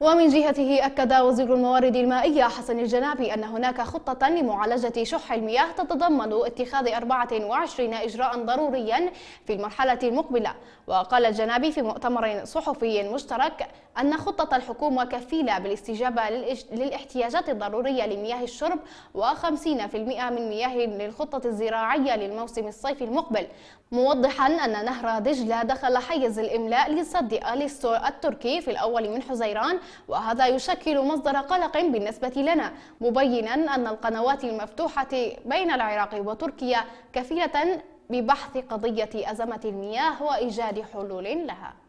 ومن جهته أكد وزير الموارد المائية حسن الجنابي أن هناك خطة لمعالجة شح المياه تتضمن اتخاذ 24 إجراء ضروريا في المرحلة المقبلة وقال الجنابي في مؤتمر صحفي مشترك أن خطة الحكومة كفيلة بالاستجابة للاحتياجات الضرورية لمياه الشرب و50% من مياه للخطة الزراعية للموسم الصيف المقبل موضحا أن نهر دجلة دخل حيز الإملاء لصد أليستور التركي في الأول من حزيران وهذا يشكل مصدر قلق بالنسبة لنا مبينا أن القنوات المفتوحة بين العراق وتركيا كفيلة ببحث قضية أزمة المياه وإيجاد حلول لها